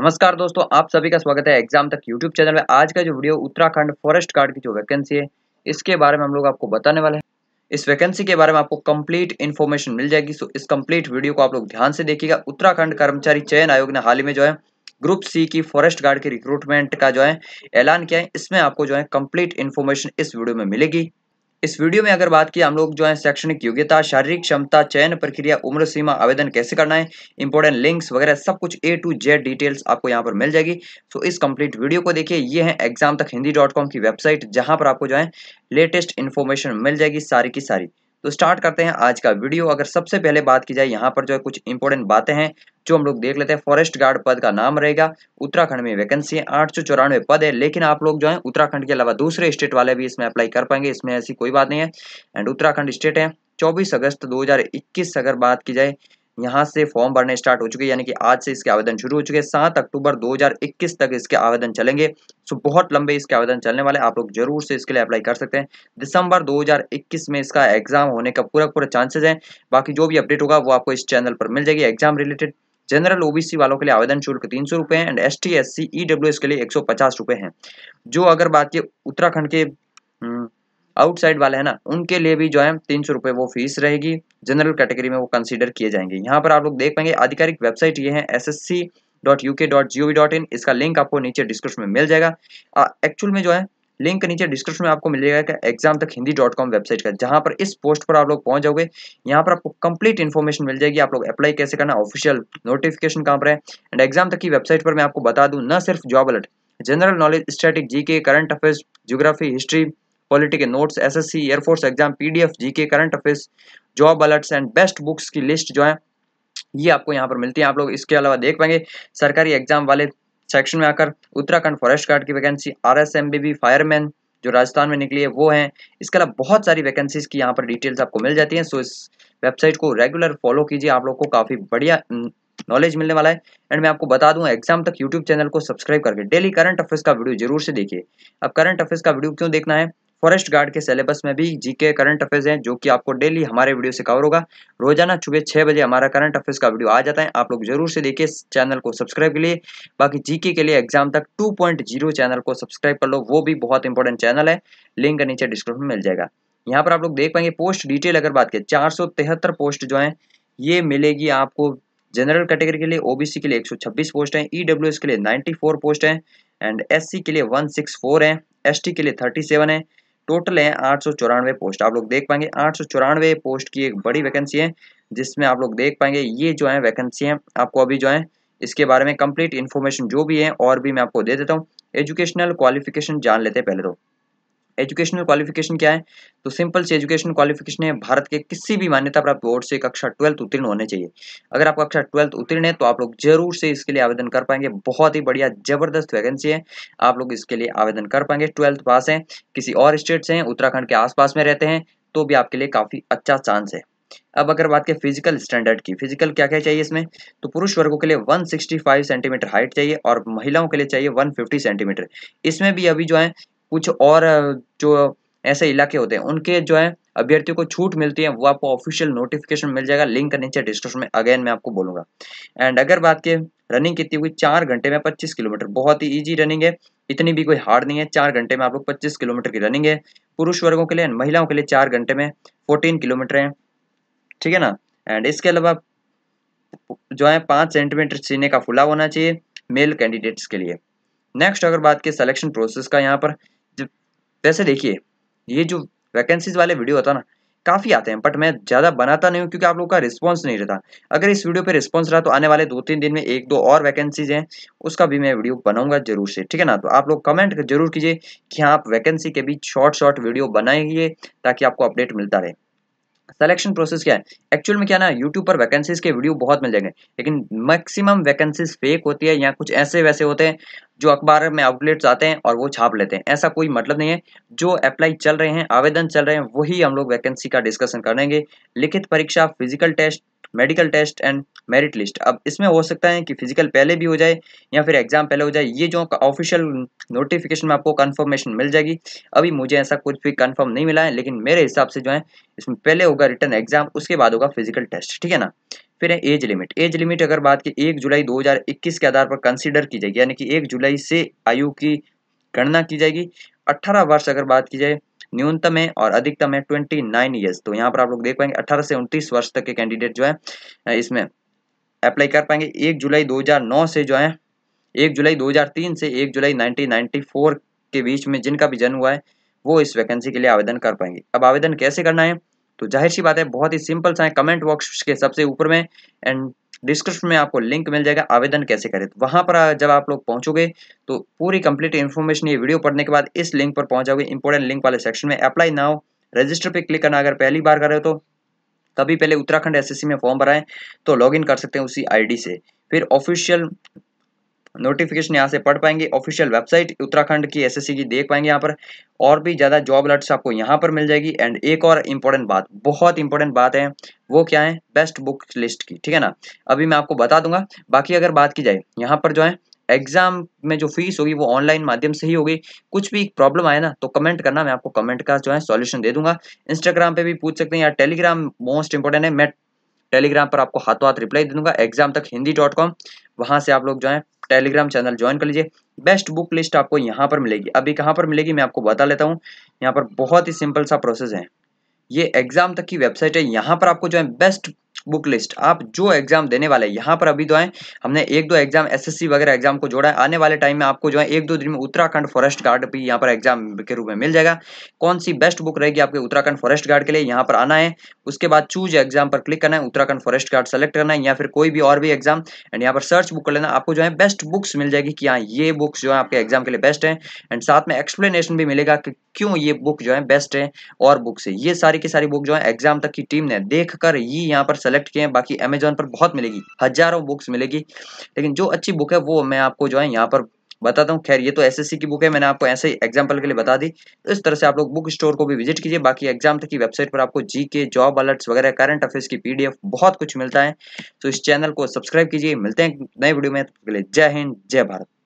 नमस्कार दोस्तों आप सभी का स्वागत है एग्जाम तक यूट्यूब चैनल में आज का जो वीडियो उत्तराखंड फॉरेस्ट गार्ड की जो वैकेंसी है इसके बारे में हम लोग आपको बताने वाले हैं इस वैकेंसी के बारे में आपको कंप्लीट इन्फॉर्मेशन मिल जाएगी सो इस कंप्लीट वीडियो को आप लोग ध्यान से देखिएगा उत्तराखंड कर्मचारी चयन आयोग ने हाल ही में जो है ग्रुप सी की फॉरेस्ट गार्ड की रिक्रूटमेंट का जो है ऐलान किया है इसमें आपको जो है कंप्लीट इन्फॉर्मेशन इस वीडियो में मिलेगी इस वीडियो में अगर बात की हम लोग जो है शैक्षणिक योग्यता शारीरिक क्षमता चयन प्रक्रिया उम्र सीमा आवेदन कैसे करना है इंपॉर्टेंट लिंक्स वगैरह सब कुछ ए टू जेड डिटेल्स आपको यहाँ पर मिल जाएगी तो इस कंप्लीट वीडियो को देखिए ये है exam tak Hindi dot com की वेबसाइट जहां पर आपको जो है लेटेस्ट इन्फॉर्मेशन मिल जाएगी सारी की सारी तो स्टार्ट करते हैं आज का वीडियो अगर सबसे पहले बात की जाए यहाँ पर जो है कुछ इंपोर्टेंट बातें हैं जो हम लोग देख लेते हैं फॉरेस्ट गार्ड पद का नाम रहेगा उत्तराखंड में वैकेंसी है आठ सौ चौरानवे पद है लेकिन आप लोग जो है उत्तराखंड के अलावा दूसरे स्टेट वाले भी इसमें अप्लाई कर पाएंगे इसमें ऐसी कोई बात नहीं है एंड उत्तराखंड स्टेट है चौबीस अगस्त दो अगर बात की जाए यहाँ से फॉर्म भरने स्टार्ट हो चुके हैं यानी कि आज से इसके आवेदन शुरू हो चुके हैं सात अक्टूबर 2021 तक इसके आवेदन चलेंगे सो बहुत लंबे इसके आवेदन चलने वाले आप लोग जरूर से इसके लिए अप्लाई कर सकते हैं दिसंबर 2021 में इसका एग्जाम होने का पूरा पूरा चांसेस है बाकी जो भी अपडेट होगा वो आपको इस चैनल पर मिल जाएगी एग्जाम रिलेटेड जनरल ओबीसी वालों के लिए आवेदन शुल्क तीन सौ रुपए and S T S C EW S के लिए एक सौ पचास रुपए हैं जो अगर बात की उत्तराखंड के हम्म, आउटसाइड वाले हैं ना उनके लिए भी जो है तीन सौ रुपए वो फीस रहेगी जनरल कैटेगरी में वो कंसिडर किए जाएंगे यहाँ पर आप लोग देख पाएंगे आधिकारिक वेबसाइट ये है S S C dot U dot dot in इसका लिंक आपको नीचे डिस्क्रिप्शन में मिल जाएगा एक्चुअल में जो है लिंक नीचे डिस्क्रिप्शन में आपको मिलेगा कि exam tak Hindi dot com website का जहां पर इस पोस्ट पर आप लोग पहुंच जाओगे यहाँ पर आपको कंप्लीट इन्फॉर्मेशन मिल जाएगी आप लोग अप्लाई कैसे करना ऑफिशियल नोटिफिकेशन कहां पर है एंड एग्जाम तक की वेबसाइट पर मैं आपको बता दूं न सिर्फ job alert general knowledge static G current affairs geography history polity के notes SSC Airforce exam PDF GK current affairs job alerts and best books की लिस्ट जो है ये आपको यहाँ पर मिलती है आप लोग इसके अलावा देख पाएंगे सरकारी एग्जाम वाले सेक्शन में आकर उत्तराखंड फॉरेस्ट गार्ड की वैकेंसी आर एस फायरमैन जो राजस्थान में निकली है वो है इसके अलावा बहुत सारी वैकेंसीज की यहाँ पर डिटेल्स आपको मिल जाती हैं सो इस वेबसाइट को रेगुलर फॉलो कीजिए आप लोग को काफ़ी बढ़िया नॉलेज मिलने वाला है एंड मैं आपको बता दूं एग्जाम तक यूट्यूब चैनल को सब्सक्राइब करके डेली करंट अफेयर्स का वीडियो जरूर से देखिए अब करंट अफेयर्स का वीडियो क्यों देखना है फॉरेस्ट गार्ड के सिलेबस में भी जीके करंट अफेयर्स हैं जो कि आपको डेली हमारे वीडियो से कवर होगा रोजाना सुबह छः बजे हमारा करंट अफेयर्स का वीडियो आ जाता है आप लोग जरूर से देखिए चैनल को सब्सक्राइब के लिए बाकी जीके के लिए एग्जाम तक 2.0 चैनल को सब्सक्राइब कर लो वो भी बहुत इंपॉर्टेंट चैनल है लिंक नीचे डिस्क्रिप्शन में मिल जाएगा यहाँ पर आप लोग देख पाएंगे पोस्ट डिटेल अगर बात करें चार पोस्ट जो है ये मिलेगी आपको जनरल कैटेगरी के लिए ओबीसी के लिए एक पोस्ट है ईडब्ल्यूएस के लिए 94 पोस्ट है एंड एस के लिए 164 एस टी के लिए सेवन है टोटल है आठ सौ चौरानवे पोस्ट आप लोग देख पाएंगे आठ सौ चौरानवे पोस्ट की एक बड़ी वैकेंसी है जिसमें आप लोग देख पाएंगे ये जो है वैकेंसी है आपको अभी जो है इसके बारे में कंप्लीट इन्फॉर्मेशन जो भी है और भी मैं आपको दे देता हूँ एजुकेशनल क्वालिफिकेशन जान लेते हैं पहले तो एजुकेशनल क्वालिफिकेशन क्या है तो सिंपल से एजुकेशन क्वालिफिकेशन है भारत के किसी भी मान्यता प्राप्त बोर्ड से कक्षा ट्वेल्थ उत्तीर्ण होने चाहिए अगर आप कक्षा ट्वेल्थ उत्तीर्ण है तो आप लोग जरूर से इसके लिए आवेदन कर पाएंगे बहुत ही बढ़िया जबरदस्त वैकेंसी है आप लोग इसके लिए आवेदन कर पाएंगे ट्वेल्थ पास है किसी और स्टेट से हैं उत्तराखंड के आसपास में रहते हैं तो भी आपके लिए काफ़ी अच्छा चांस है अब अगर बात करें फिजिकल स्टैंडर्ड की फिजिकल क्या क्या चाहिए इसमें तो पुरुष वर्गों के लिए 165 सेंटीमीटर हाइट चाहिए और महिलाओं के लिए चाहिए 150 सेंटीमीटर इसमें भी अभी जो है कुछ और जो ऐसे इलाके होते हैं उनके जो है अभ्यर्थियों को छूट मिलती है वो आपको ऑफिशियल नोटिफिकेशन मिल जाएगा लिंक नीचे डिस्क्रिप्शन में अगेन मैं आपको बोलूंगा एंड अगर बात के रनिंग कितनी हुई चार घंटे में पच्चीस किलोमीटर बहुत ही ईजी रनिंग है इतनी भी कोई हार्ड नहीं है चार घंटे में आप लोग पच्चीस किलोमीटर की रनिंग है पुरुष वर्गों के लिए एंड महिलाओं के लिए चार घंटे में फोर्टीन किलोमीटर है ठीक है ना एंड इसके अलावा जो है पाँच सेंटीमीटर सीने का फुला होना चाहिए मेल कैंडिडेट्स के लिए नेक्स्ट अगर बात की सिलेक्शन प्रोसेस का यहाँ पर वैसे देखिए ये जो वैकेंसीज वाले वीडियो होता ना काफ़ी आते हैं बट मैं ज़्यादा बनाता नहीं हूँ क्योंकि आप लोगों का रिस्पॉन्स नहीं रहता अगर इस वीडियो पे रिस्पॉन्स रहा तो आने वाले दो तीन दिन में एक दो और वैकेंसीज हैं उसका भी मैं वीडियो बनाऊंगा जरूर से ठीक है ना तो आप लोग कमेंट जरूर कीजिए कि हाँ आप वैकेंसी के बीच शॉर्ट शॉर्ट वीडियो बनाइए ताकि आपको अपडेट मिलता रहे सिलेक्शन प्रोसेस क्या है एक्चुअल में क्या ना यूट्यूब पर वैकेंसीज के वीडियो बहुत मिल जाएंगे लेकिन मैक्सिमम वैकेंसीज फेक होती है या कुछ ऐसे वैसे होते हैं जो अखबार में आउटलेट्स आते हैं और वो छाप लेते हैं ऐसा कोई मतलब नहीं है जो अप्लाई चल रहे हैं आवेदन चल रहे हैं वही हम लोग वैकेंसी का डिस्कशन करेंगे लिखित परीक्षा physical test medical test and merit list अब इसमें हो सकता है कि फिजिकल पहले भी हो जाए या फिर एग्जाम पहले हो जाए ये जो ऑफिशियल नोटिफिकेशन में आपको कंफर्मेशन मिल जाएगी अभी मुझे ऐसा कुछ भी कंफर्म नहीं मिला है लेकिन मेरे हिसाब से जो है इसमें पहले होगा रिटर्न एग्जाम उसके बाद होगा फिजिकल टेस्ट ठीक है ना फिर है एज लिमिट एज लिमिट अगर बात की एक जुलाई दो के आधार पर कंसिडर की जाएगी यानी कि एक जुलाई से आयु की गणना की जाएगी अट्ठारह वर्ष अगर बात की जाए न्यूनतम है और अधिकतम है ट्वेंटी नाइन ईयर्स तो यहाँ पर आप लोग देख पाएंगे अठारह से उन्तीस वर्ष तक के कैंडिडेट जो है इसमें अप्लाई कर पाएंगे एक जुलाई 2009 से जो है एक जुलाई 2003 से एक जुलाई 1994 के बीच में जिनका भी जन्म हुआ है वो इस वैकेंसी के लिए आवेदन कर पाएंगे अब आवेदन कैसे करना है तो जाहिर सी बात है बहुत ही सिंपल सा है कमेंट बॉक्स के सबसे ऊपर में एंड डिस्क्रिप्शन में आपको लिंक मिल जाएगा आवेदन कैसे करें तो पर जब आप लोग पहुंचोगे तो पूरी कंप्लीट इन्फॉर्मेशन ये वीडियो पढ़ने के बाद इस लिंक पर पहुंच जाओगे इंपॉर्टेंट लिंक वाले सेक्शन में अप्लाई नाउ रजिस्टर पे क्लिक करना अगर पहली बार कर रहे हो तो कभी पहले उत्तराखंड एसएससी में फॉर्म भराएं तो लॉगिन कर सकते हैं उसी आईडी से फिर ऑफिशियल नोटिफिकेशन यहाँ से पढ़ पाएंगे ऑफिशियल वेबसाइट उत्तराखंड की एसएससी की देख पाएंगे यहाँ पर और भी ज़्यादा जॉब अलर्ट्स आपको यहाँ पर मिल जाएगी एंड एक और इम्पोर्टेंट बात बहुत इंपॉर्टेंट बात है वो क्या है बेस्ट बुक लिस्ट की ठीक है ना अभी मैं आपको बता दूंगा बाकी अगर बात की जाए यहाँ पर जो है एग्जाम में जो फीस होगी वो ऑनलाइन माध्यम से ही होगी कुछ भी प्रॉब्लम आए ना तो कमेंट करना मैं आपको कमेंट का जो है सॉल्यूशन दे दूंगा इंस्टाग्राम पे भी पूछ सकते हैं या टेलीग्राम मोस्ट इंपॉर्टेंट है मैं टेलीग्राम पर आपको हाथों हाथ रिप्लाई दे दूंगा exam tak Hindi dot com वहाँ से आप लोग जो है टेलीग्राम चैनल ज्वाइन कर लीजिए बेस्ट बुक लिस्ट आपको यहाँ पर मिलेगी अभी कहाँ पर मिलेगी मैं आपको बता लेता हूँ यहाँ पर बहुत ही सिंपल सा प्रोसेस है ये एग्जाम तक की वेबसाइट है यहाँ पर आपको जो है बेस्ट बुक लिस्ट आप जो एग्जाम देने वाले यहाँ पर अभी जो तो है हमने एक दो एग्जाम एसएससी वगैरह एग्जाम को जोड़ा है आने वाले टाइम में आपको जो है एक दो दिन में उत्तराखंड फॉरेस्ट गार्ड भी यहाँ पर एग्जाम के रूप में मिल जाएगा कौन सी बेस्ट बुक रहेगी आपके उत्तराखंड फॉरेस्ट गार्ड के लिए यहाँ पर आना है उसके बाद चूज एग्जाम पर क्लिक करना है उत्तराखंड फॉरेस्ट गार्ड सेलेक्ट करना है या फिर कोई भी और भी एग्जाम एंड यहाँ पर सर्च बुक कर लेना आपको जो है बेस्ट बुक्स मिल जाएगी कि हाँ ये बुक्स जो है आपके एग्जाम के लिए बेस्ट है एंड साथ में एक्सप्लेनेशन भी मिलेगा कि क्यों ये बुक जो है बेस्ट है और बुक्स है ये सारी की सारी बुक जो है एग्जाम तक की टीम ने देख ही यहाँ पर सेलेक्ट किए हैं बाकी अमेजोन पर बहुत मिलेगी हजारों बुक्स मिलेगी लेकिन जो अच्छी बुक है वो मैं आपको जो है यहाँ पर बताता हूँ खैर ये तो एसएससी की बुक है मैंने आपको ऐसे ही एग्जाम्पल के लिए बता दी तो इस तरह से आप लोग बुक स्टोर को भी विजिट कीजिए बाकी एग्जाम तक की वेबसाइट पर आपको जी के जॉब अलर्ट्स वगैरह करंट अफेयर्स की पीडीएफ बहुत कुछ मिलता है तो इस चैनल को सब्सक्राइब कीजिए मिलते हैं नए वीडियो में जय हिंद जय भारत